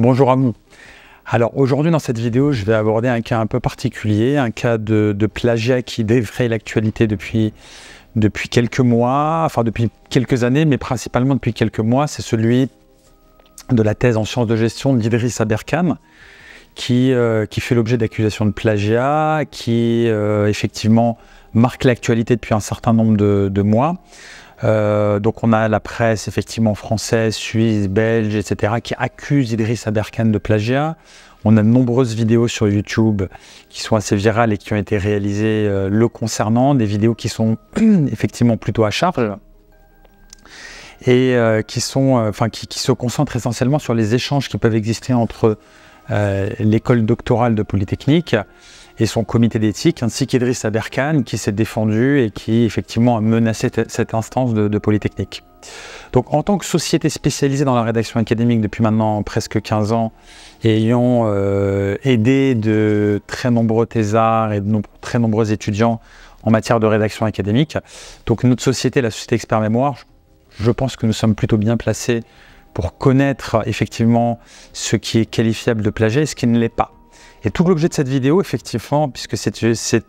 Bonjour à vous. Alors aujourd'hui dans cette vidéo, je vais aborder un cas un peu particulier, un cas de, plagiat qui défraie l'actualité depuis, depuis quelques mois, enfin depuis quelques années, mais principalement depuis quelques mois. C'est celui de la thèse en sciences de gestion d'Idriss Aberkam, qui, euh, qui fait l'objet d'accusations de plagiat, qui euh, effectivement marque l'actualité depuis un certain nombre de mois. Euh, donc on a la presse effectivement française, suisse, belge, etc. qui accuse Idriss Aberkane de plagiat. On a de nombreuses vidéos sur YouTube qui sont assez virales et qui ont été réalisées euh, le concernant, des vidéos qui sont effectivement plutôt à charge et euh, qui, sont, enfin, qui, qui, se concentrent essentiellement sur les échanges qui peuvent exister entre euh, l'école doctorale de Polytechnique et son comité d'éthique, ainsi qu'Idriss Aberkan, qui s'est défendu et qui effectivement a menacé cette instance de, Polytechnique. Donc en tant que société spécialisée dans la rédaction académique depuis maintenant presque 15 ans, ayant euh, aidé de très nombreux thésards et de très nombreux étudiants en matière de rédaction académique, donc notre société, la société Expert Mémoire, je pense que nous sommes plutôt bien placés pour connaître effectivement ce qui est qualifiable de plagiat et ce qui ne l'est pas. Et tout l'objet de cette vidéo, effectivement, puisque c'est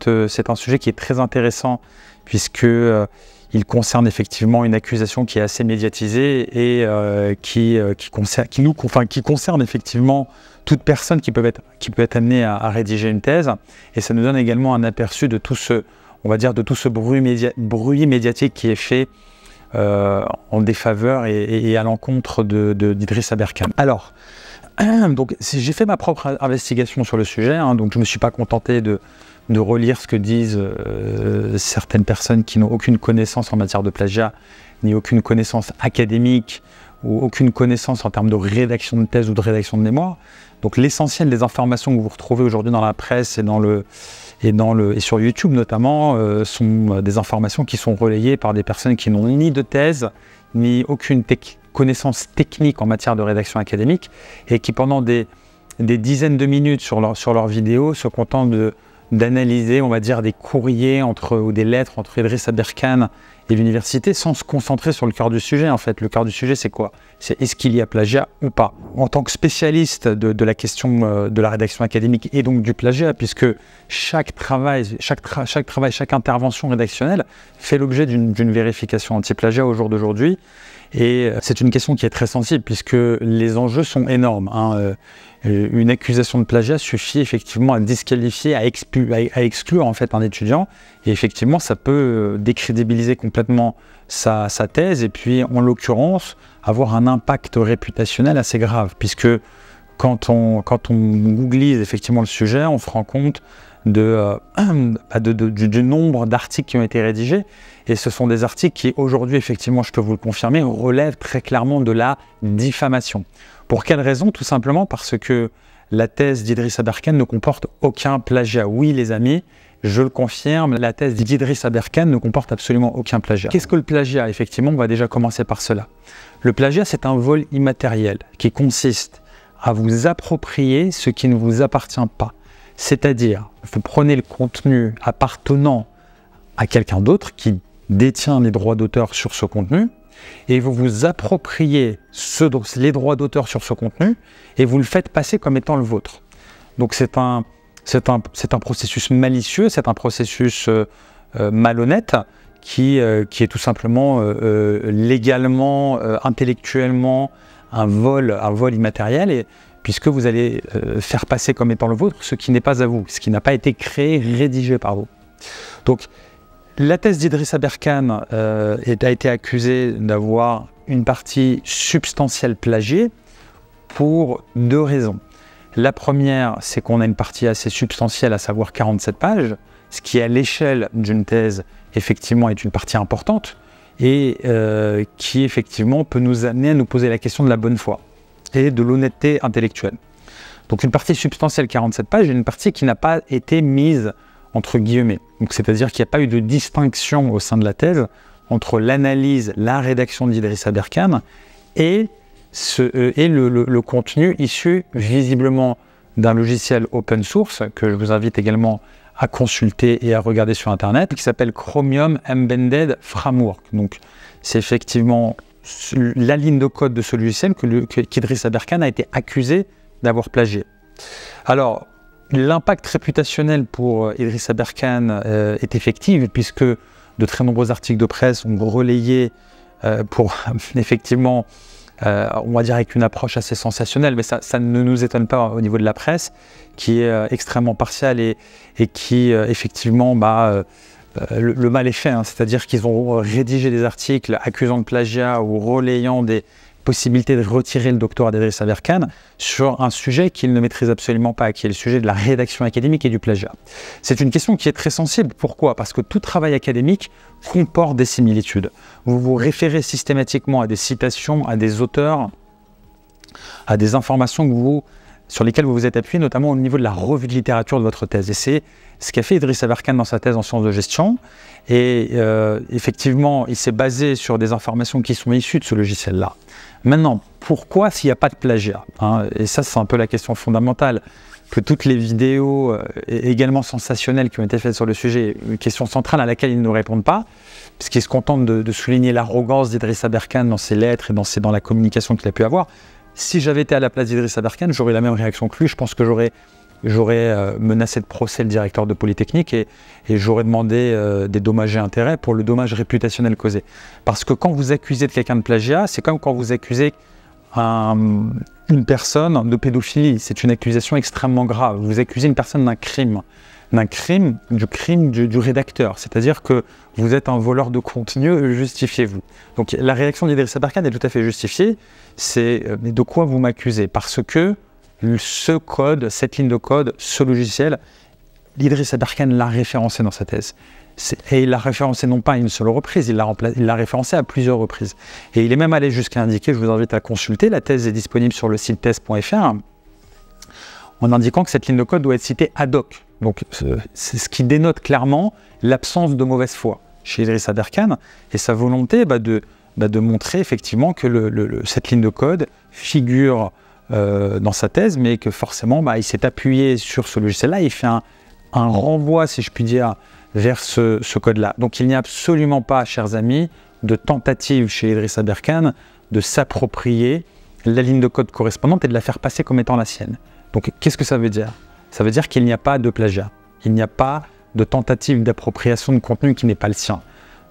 euh, un sujet qui est très intéressant, puisque euh, il concerne effectivement une accusation qui est assez médiatisée et euh, qui, concerne, qui, nous, qui concerne effectivement toute personne qui peut être, qui peut être amenée à, rédiger une thèse. Et ça nous donne également un aperçu de tout ce, on va dire, de tout ce bruit médiatique qui est fait euh, en défaveur et, à l'encontre d'Idriss de, Alors, donc j'ai fait ma propre investigation sur le sujet, hein, donc je ne me suis pas contenté de, relire ce que disent euh, certaines personnes qui n'ont aucune connaissance en matière de plagiat, ni aucune connaissance académique, ou aucune connaissance en termes de rédaction de thèse ou de rédaction de mémoire. Donc l'essentiel des informations que vous retrouvez aujourd'hui dans la presse et dans le, et, sur YouTube notamment, euh, sont euh, des informations qui sont relayées par des personnes qui n'ont ni de thèse, ni aucune connaissance technique en matière de rédaction académique, et qui pendant des, dizaines de minutes sur leur, sur vidéo se contentent d'analyser, on va dire, des courriers entre, ou des lettres entre Idriss Aberkan et l'université sans se concentrer sur le cœur du sujet. En fait, le cœur du sujet, c'est quoi c'est est-ce qu'il y a plagiat ou pas En tant que spécialiste de, la question euh, de la rédaction académique et donc du plagiat, puisque chaque travail, chaque, chaque, travail, chaque intervention rédactionnelle fait l'objet d'une vérification anti-plagiat au jour d'aujourd'hui, et euh, c'est une question qui est très sensible puisque les enjeux sont énormes. Hein. Euh, une accusation de plagiat suffit effectivement à disqualifier, à, à exclure en fait un étudiant. Et effectivement, ça peut décrédibiliser complètement sa, thèse, et puis en l'occurrence, avoir un impact réputationnel assez grave, puisque quand on, quand on googlise effectivement le sujet, on se rend compte de, euh, bah, du, nombre d'articles qui ont été rédigés. Et ce sont des articles qui, aujourd'hui, effectivement, je peux vous le confirmer, relèvent très clairement de la diffamation. Pour quelle raison Tout simplement parce que la thèse d'Idriss Aberkan ne comporte aucun plagiat. Oui, les amis, je le confirme, la thèse d'Idriss Aberkan ne comporte absolument aucun plagiat. Qu'est-ce que le plagiat Effectivement, on va déjà commencer par cela. Le plagiat, c'est un vol immatériel qui consiste à vous approprier ce qui ne vous appartient pas. C'est-à-dire, vous prenez le contenu appartenant à quelqu'un d'autre qui détient les droits d'auteur sur ce contenu, et vous vous appropriez les droits d'auteur sur ce contenu, et vous le faites passer comme étant le vôtre. Donc c'est un c'est un, processus malicieux, c'est un processus euh, euh, malhonnête euh, qui, est tout simplement légalement, intellectuellement un vol, un vol immatériel, et, puisque vous allez faire passer comme étant le vôtre ce qui n'est pas à vous, ce qui n'a pas été créé, rédigé par vous. Donc, la thèse d'Idrissa Berkane a été accusée d'avoir une partie substantielle plagiée pour deux raisons. La première, c'est qu'on a une partie assez substantielle, à savoir 47 pages, ce qui à l'échelle d'une thèse, effectivement, est une partie importante et euh, qui, effectivement, peut nous amener à nous poser la question de la bonne foi et de l'honnêteté intellectuelle. Donc une partie substantielle, 47 pages, et une partie qui n'a pas été mise entre guillemets. Donc c'est-à-dire qu'il n'y a pas eu de distinction au sein de la thèse entre l'analyse, la rédaction d'Idriss Aberkan et et euh, le, contenu issu visiblement d'un logiciel open source que je vous invite également à consulter et à regarder sur Internet, qui s'appelle Chromium Embedded Framework. Donc, c'est effectivement la ligne de code de ce logiciel que, qu'Idriss Aberkan a été accusé d'avoir plagié. Alors, l'impact réputationnel pour euh, Idriss Aberkan euh, est effectif, puisque de très nombreux articles de presse ont relayé pour effectivement euh, on va dire avec une approche assez sensationnelle, mais ça, ne nous étonne pas au niveau de la presse, qui est euh, extrêmement partiale et, et qui euh, effectivement bah, le, mal est fait, hein. c'est-à-dire qu'ils ont rédigé des articles accusant de plagiat ou relayant des, possibilité de retirer le doctorat à Aberkan sur un sujet qu'il ne maîtrise absolument pas, qui est le sujet de la rédaction académique et du plagiat. C'est une question qui est très sensible. Pourquoi Parce que tout travail académique comporte des similitudes. Vous vous référez systématiquement à des citations, à des auteurs, à des informations que vous sur lesquels vous vous êtes appuyé, notamment au niveau de la revue de littérature de votre thèse. Et c'est ce qu'a fait Idriss Aberkan dans sa thèse en sciences de gestion. Et euh, effectivement, il s'est basé sur des informations qui sont issues de ce logiciel-là. Maintenant, pourquoi s'il n'y a pas de plagiat hein Et ça, c'est un peu la question fondamentale que toutes les vidéos euh, également sensationnelles qui ont été faites sur le sujet, une question centrale à laquelle ils ne répondent pas, puisqu'ils se contentent de, souligner l'arrogance d'Idriss Aberkan dans ses lettres et dans, dans la communication qu'il a pu avoir. Si j'avais été à la place d'Idriss Aberkane, j'aurais la même réaction que lui. Je pense que j'aurais euh, menacé de procès le directeur de Polytechnique et, j'aurais demandé euh, des dommages et intérêts pour le dommage réputationnel causé. Parce que quand vous accusez de quelqu'un de plagiat, c'est comme quand vous accusez une personne de pédophilie. C'est une accusation extrêmement grave. Vous accusez une personne d'un crime d'un crime, du crime du, rédacteur. C'est-à-dire que vous êtes un voleur de contenu, justifiez-vous. Donc la réaction d'Idriss Barkhane est tout à fait justifiée. C'est euh, mais de quoi vous m'accusez Parce que ce code, cette ligne de code, ce logiciel, Idriss Barkhane l'a référencé dans sa thèse. Et il l'a référencé non pas à une seule reprise, il l'a référencé à plusieurs reprises. Et il est même allé jusqu'à indiquer, je vous invite à consulter, la thèse est disponible sur le site thèse.fr, en indiquant que cette ligne de code doit être citée ad hoc. Donc c'est ce qui dénote clairement l'absence de mauvaise foi chez Idriss Aberkan et sa volonté bah, bah, de, montrer effectivement que cette ligne de code figure euh, dans sa thèse, mais que forcément bah, il s'est appuyé sur ce logiciel-là, il fait un, renvoi, si je puis dire, vers ce, code-là. Donc il n'y a absolument pas, chers amis, de tentative chez Idriss Aberkan de s'approprier la ligne de code correspondante et de la faire passer comme étant la sienne. Donc qu'est-ce que ça veut dire ça veut dire qu'il n'y a pas de plagiat. Il n'y a pas de tentative d'appropriation de contenu qui n'est pas le sien.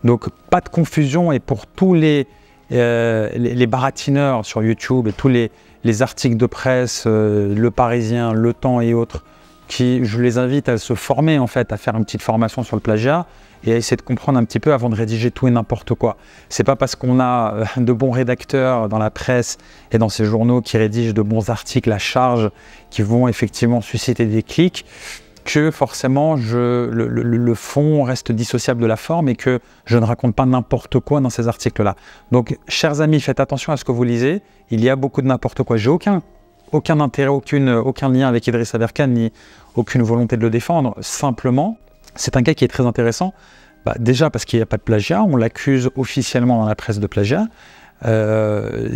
Donc pas de confusion et pour tous les, euh, baratineurs sur YouTube et tous les, articles de presse, euh, Le Parisien, Le Temps et autres, je les invite à se former en fait, à faire une petite formation sur le plagiat et à essayer de comprendre un petit peu avant de rédiger tout et n'importe quoi. C'est pas parce qu'on a euh, de bons rédacteurs dans la presse et dans ces journaux qui rédigent de bons articles à charge qui vont effectivement susciter des clics que forcément le, le, fond reste dissociable de la forme et que je ne raconte pas n'importe quoi dans ces articles-là. Donc, chers amis, faites attention à ce que vous lisez. Il y a beaucoup de n'importe quoi. J'ai aucun aucun intérêt, aucune, aucun lien avec Idriss Aberkan, ni aucune volonté de le défendre. Simplement, c'est un cas qui est très intéressant. Bah, déjà parce qu'il n'y a pas de plagiat, on l'accuse officiellement dans la presse de plagiat. Euh,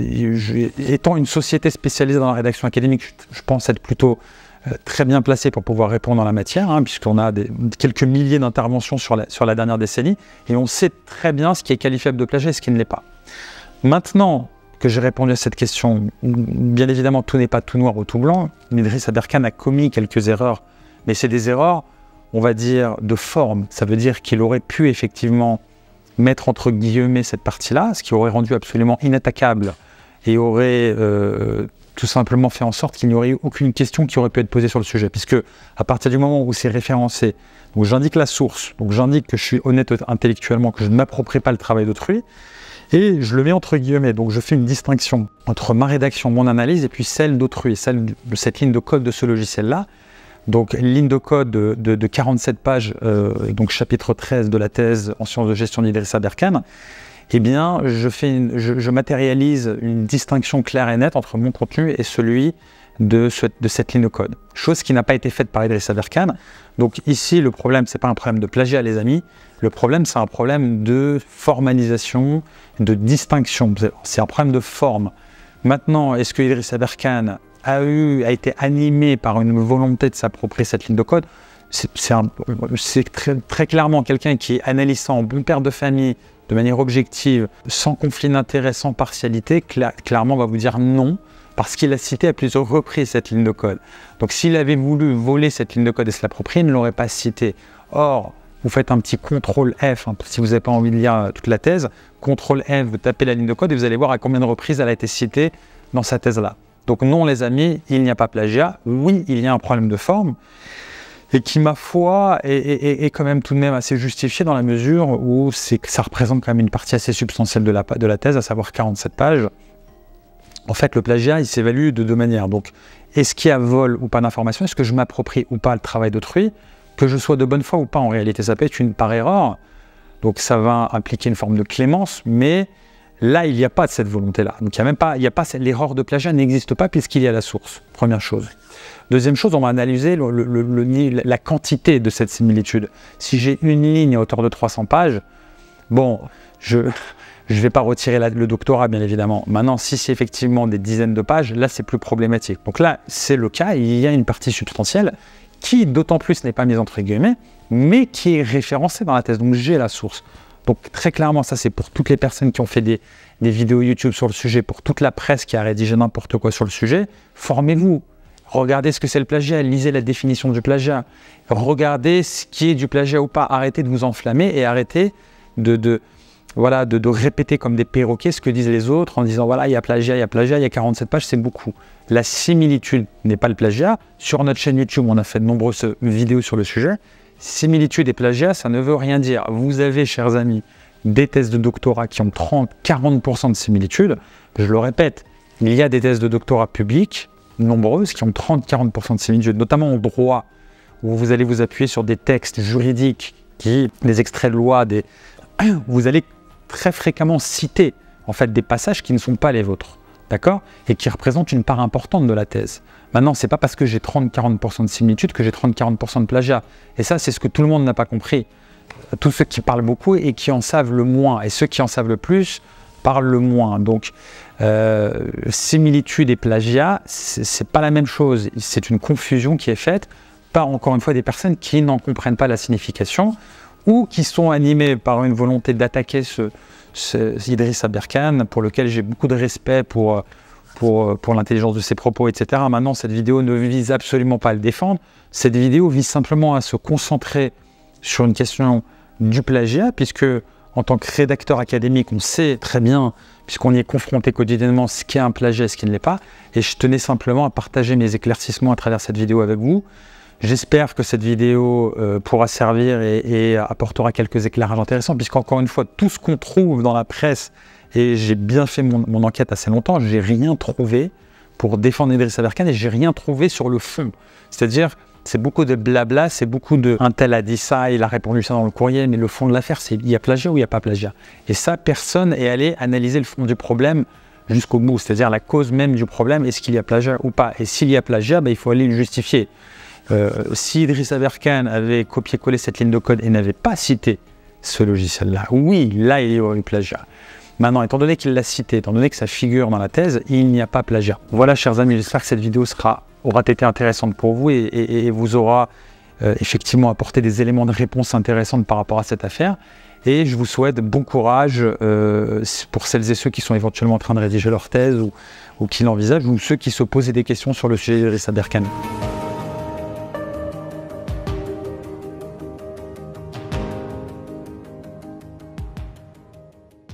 étant une société spécialisée dans la rédaction académique, je, pense être plutôt euh, très bien placé pour pouvoir répondre en la matière, hein, puisqu'on a des, quelques milliers d'interventions sur la, sur la dernière décennie, et on sait très bien ce qui est qualifiable de plagiat et ce qui ne l'est pas. Maintenant, que j'ai répondu à cette question. Bien évidemment, tout n'est pas tout noir ou tout blanc. Idriss Aberkan a commis quelques erreurs, mais c'est des erreurs, on va dire, de forme. Ça veut dire qu'il aurait pu effectivement mettre entre guillemets cette partie-là, ce qui aurait rendu absolument inattaquable et aurait euh, tout simplement fait en sorte qu'il n'y aurait eu aucune question qui aurait pu être posée sur le sujet. Puisque à partir du moment où c'est référencé, donc j'indique la source, donc j'indique que je suis honnête intellectuellement, que je ne m'approprie pas le travail d'autrui, et je le mets entre guillemets, donc je fais une distinction entre ma rédaction, mon analyse, et puis celle d'autrui, celle de cette ligne de code de ce logiciel-là. Donc ligne de code de, 47 pages, euh, donc chapitre 13 de la thèse en sciences de gestion d'Idrissa Berkane, eh bien je, matérialise une distinction claire et nette entre mon contenu et celui de, cette ligne de code. Chose qui n'a pas été faite par Idriss Aberkan. Donc ici, le problème, ce n'est pas un problème de plagiat, les amis. Le problème, c'est un problème de formalisation, de distinction. C'est un problème de forme. Maintenant, est-ce que Idriss Aberkan a, eu, a été animé par une volonté de s'approprier cette ligne de code c'est très, clairement quelqu'un qui est ça en bon de famille, de manière objective, sans conflit d'intérêt, sans partialité, clairement on va vous dire non, parce qu'il a cité à plusieurs reprises cette ligne de code. Donc s'il avait voulu voler cette ligne de code et se l'approprier, il ne l'aurait pas cité. Or, vous faites un petit contrôle F, hein, si vous n'avez pas envie de lire euh, toute la thèse, contrôle F, vous tapez la ligne de code et vous allez voir à combien de reprises elle a été citée dans sa thèse-là. Donc non les amis, il n'y a pas plagiat, oui il y a un problème de forme, et qui, ma foi, est, quand même tout de même assez justifié dans la mesure où ça représente quand même une partie assez substantielle de la, de la thèse, à savoir 47 pages. En fait, le plagiat, il s'évalue de deux manières. Donc, est-ce qu'il y a vol ou pas d'information Est-ce que je m'approprie ou pas le travail d'autrui Que je sois de bonne foi ou pas, en réalité, ça peut être une par erreur. Donc, ça va impliquer une forme de clémence, mais là, il n'y a pas de cette volonté-là. Donc, il a même pas, il y a pas l'erreur de plagiat n'existe pas puisqu'il y a la source. Première chose. Deuxième chose, on va analyser la quantité de cette similitude. Si j'ai une ligne à hauteur de 300 pages, bon, je ne vais pas retirer le doctorat, bien évidemment. Maintenant, si c'est effectivement des dizaines de pages, là, c'est plus problématique. Donc là, c'est le cas, il y a une partie substantielle qui, d'autant plus, n'est pas mise entre guillemets, mais qui est référencée dans la thèse. Donc j'ai la source. Donc très clairement, ça c'est pour toutes les personnes qui ont fait des, des, vidéos YouTube sur le sujet, pour toute la presse qui a rédigé n'importe quoi sur le sujet, formez-vous. Regardez ce que c'est le plagiat, lisez la définition du plagiat. Regardez ce qui est du plagiat ou pas. Arrêtez de vous enflammer et arrêtez de, voilà, répéter comme des perroquets ce que disent les autres en disant voilà, il y a plagiat, il y a plagiat, il y a 47 pages, c'est beaucoup. La similitude n'est pas le plagiat. Sur notre chaîne YouTube, on a fait de nombreuses vidéos sur le sujet. Similitude et plagiat, ça ne veut rien dire. Vous avez, chers amis, des thèses de doctorat qui ont 30, 40% de similitude. Je le répète, il y a des thèses de doctorat publiques nombreuses, qui ont 30-40% de similitudes, notamment en droit, où vous allez vous appuyer sur des textes juridiques, qui, des extraits de loi, des... vous allez très fréquemment citer en fait des passages qui ne sont pas les vôtres, d'accord Et qui représentent une part importante de la thèse. Maintenant, c'est pas parce que j'ai 30-40% de similitudes que j'ai 30-40% de plagiat. Et ça, c'est ce que tout le monde n'a pas compris. Tous ceux qui parlent beaucoup et qui en savent le moins, et ceux qui en savent le plus, parle le moins. Donc, euh, similitude et plagiat, c'est pas la même chose. C'est une confusion qui est faite par, encore une fois, des personnes qui n'en comprennent pas la signification ou qui sont animées par une volonté d'attaquer ce, ce, pour lequel j'ai beaucoup de respect pour, pour, pour l'intelligence de ses propos, etc. Maintenant, cette vidéo ne vise absolument pas à le défendre. Cette vidéo vise simplement à se concentrer sur une question du plagiat, puisque en tant que rédacteur académique, on sait très bien, puisqu'on y est confronté quotidiennement, ce qui est un plagiat et ce qui ne l'est pas. Et je tenais simplement à partager mes éclaircissements à travers cette vidéo avec vous. J'espère que cette vidéo euh, pourra servir et, apportera quelques éclairages intéressants, puisqu'encore une fois, tout ce qu'on trouve dans la presse, et j'ai bien fait mon, enquête assez longtemps, j'ai rien trouvé pour défendre Idriss Aberkan et j'ai rien trouvé sur le fond. C'est-à-dire, c'est beaucoup de blabla, c'est beaucoup de un tel a dit ça, il a répondu ça dans le courrier, mais le fond de l'affaire, c'est il y a plagiat ou il n'y a pas plagiat. Et ça, personne n'est allé analyser le fond du problème jusqu'au bout, c'est-à-dire la cause même du problème, est-ce qu'il y a plagiat ou pas. Et s'il y a plagiat, ben, il faut aller le justifier. Euh, si Idriss Aberkan avait copié-collé cette ligne de code et n'avait pas cité ce logiciel-là, oui, là, il y aurait eu plagiat. Maintenant, étant donné qu'il l'a cité, étant donné que ça figure dans la thèse, il n'y a pas plagiat. Voilà, chers amis, j'espère que cette vidéo sera aura été intéressante pour vous et, vous aura euh, effectivement apporté des éléments de réponse intéressantes par rapport à cette affaire. Et je vous souhaite bon courage euh, pour celles et ceux qui sont éventuellement en train de rédiger leur thèse ou, qui l'envisagent, ou ceux qui se posaient des questions sur le sujet de Rissa